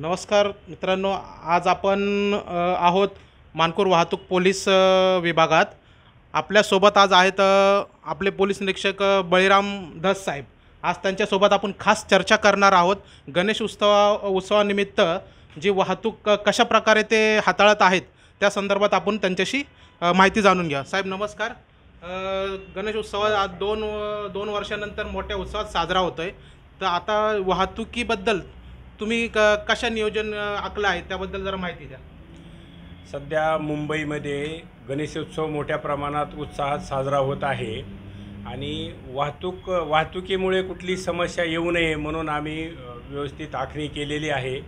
नमस्कार मित्रांनो आज आपण आहोत मानकूर वाहतूक पोलीस विभागात आपल्यासोबत आज आहेत आपले पोलीस निरीक्षक बळीराम धस साहेब आज त्यांच्यासोबत आपण खास चर्चा करणार आहोत गणेश उत्सवा उत्सवानिमित्त जी वाहतूक कशा प्रकारे ते हाताळत आहेत त्या संदर्भात आपण त्यांच्याशी माहिती जाणून घ्या साहेब नमस्कार गणेश उत्सव आज दोन दोन वर्षानंतर मोठ्या उत्सवात साजरा होतो आहे तर आता वाहतुकीबद्दल तुम्ही क कशा नियोजन आखलं आहे त्याबद्दल जरा माहिती द्या सध्या मुंबईमध्ये गणेशोत्सव मोठ्या प्रमाणात उत्साहात साजरा होत आहे आणि वाहतूक वाहतुकीमुळे कुठली समस्या येऊ नये म्हणून आम्ही व्यवस्थित आखणी केलेली आहे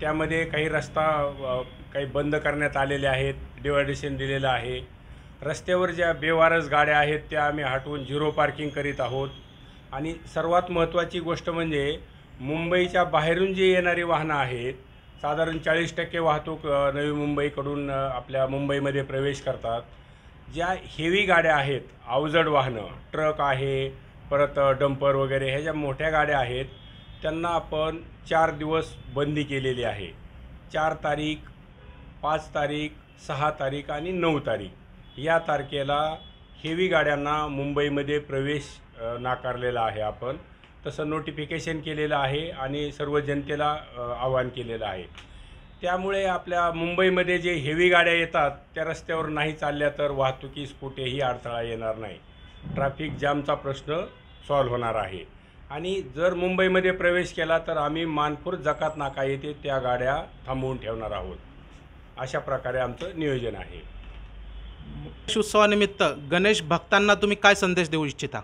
त्यामध्ये काही रस्ता काही बंद करण्यात आलेले आहेत डिवायडेशन दिलेलं आहे रस्त्यावर ज्या बेवारस गाड्या आहेत त्या आम्ही हटवून झिरो पार्किंग करीत आहोत आणि सर्वात महत्त्वाची गोष्ट म्हणजे मुंबईच्या बाहेरून जे येणारी वाहनं आहेत साधारण चाळीस टक्के वाहतूक नवी मुंबईकडून आपल्या मुंबईमध्ये प्रवेश करतात ज्या हेवी गाड्या आहेत अवजड वाहनं ट्रक आहे परत डंपर वगैरे ह्या ज्या मोठ्या गाड्या आहेत त्यांना आपण चार दिवस बंदी केलेली आहे चार तारीख पाच तारीख सहा तारीख आणि नऊ तारीख या तारखेला हेवी गाड्यांना मुंबईमध्ये प्रवेश नाकारलेला आहे आपण तसं नोटिफिकेशन केलेलं आहे आणि सर्व जनतेला आवाहन केलेलं आहे त्यामुळे आपल्या मुंबईमध्ये जे हेवी गाड्या येतात त्या रस्त्यावर नाही चालल्या तर वाहतुकीस कुठेही अडथळा येणार नाही ट्रॅफिक जामचा प्रश्न सॉल्व्ह होणार आहे आणि जर मुंबईमध्ये प्रवेश केला तर आम्ही मानपूर जकात नाका येथे त्या गाड्या थांबवून ठेवणार आहोत अशा प्रकारे आमचं नियोजन आहे गणेश उत्सवानिमित्त गणेश भक्तांना तुम्ही काय संदेश देऊ इच्छिता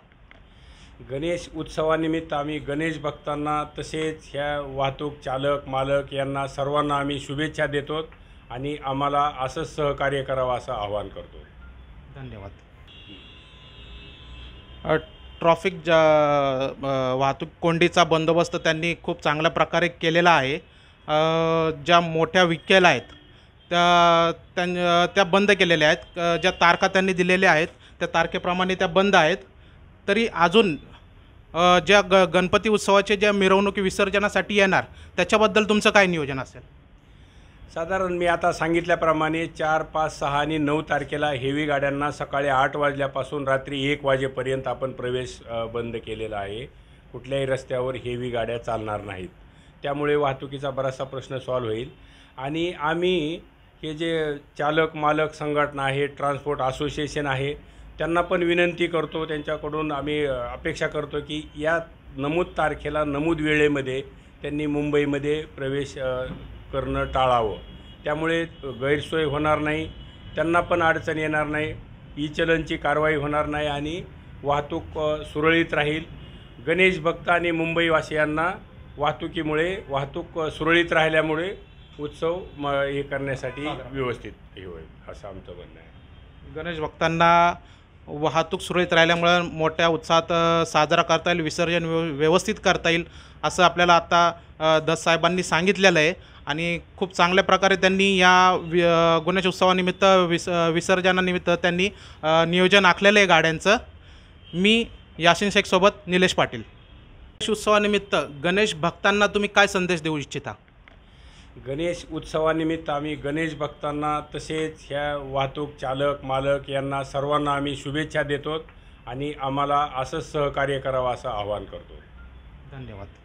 गणेश उत्सवानिमित्त आम्ही गणेश भक्तांना तसेच ह्या वाहतूक चालक मालक यांना सर्वांना आम्ही शुभेच्छा देतो आणि आम्हाला असंच सहकार्य करावं असं आवाहन करतो धन्यवाद ट्रॉफिक जा वाहतूक कोंडीचा बंदोबस्त त्यांनी खूप चांगल्या प्रकारे केलेला आहे ज्या मोठ्या विकेल आहेत त्या त्यां त्या बंद केलेल्या आहेत ज्या तारखा त्यांनी दिलेल्या आहेत त्या तारखेप्रमाणे त्या बंद आहेत तरी अजून ज्या ग गणपती उत्सवाचे ज्या मिरवणुकी विसर्जनासाठी येणार त्याच्याबद्दल तुमचं काय नियोजन असेल साधारण मी आता सांगितल्याप्रमाणे चार पाच सहा आणि नऊ तारखेला हेवी गाड्यांना सकाळी आठ वाजल्यापासून रात्री एक वाजेपर्यंत आपण प्रवेश बंद केलेला आहे कुठल्याही रस्त्यावर हेवी गाड्या चालणार नाहीत त्यामुळे वाहतुकीचा बराचसा प्रश्न सॉल्व्ह होईल आणि आम्ही हे जे चालक मालक संघटना आहे ट्रान्सपोर्ट असोसिएशन आहे त्यांना पण विनंती करतो त्यांच्याकडून आम्ही अपेक्षा करतो की या नमूद तारखेला नमूद वेळेमध्ये त्यांनी मुंबईमध्ये प्रवेश करणं टाळावं त्यामुळे गैरसोय होणार नाही त्यांना पण अडचण येणार नाही ई चलनची कारवाई होणार नाही आणि वाहतूक सुरळीत राहील गणेश भक्त आणि मुंबईवासियांना वाहतुकीमुळे वाहतूक सुरळीत राहिल्यामुळे उत्सव म हे करण्यासाठी व्यवस्थित हे होईल असं आमचं म्हणणं आहे गणेश भक्तांना वाहतूक सुरळीत राहिल्यामुळं मोठ्या उत्साहात साजरा करता येईल विसर्जन व्यवस्थित करता येईल असं आपल्याला आता दस साहेबांनी सांगितलेलं आहे आणि खूप चांगल्या प्रकारे त्यांनी या वि गणेश उत्सवानिमित्त विस विसर्जनानिमित्त त्यांनी नियोजन आखलेलं आहे गाड्यांचं मी यासिन शेखसोबत निलेश पाटील गणेश उत्सवानिमित्त गणेश भक्तांना तुम्ही काय संदेश देऊ इच्छिता गणेश उत्सवानिमित्त आम्ही गणेश भक्तांना तसेच ह्या वाहतूक चालक मालक यांना सर्वांना आम्ही शुभेच्छा देतो आणि आम्हाला असंच सहकार्य करावं असं आवाहन करतो धन्यवाद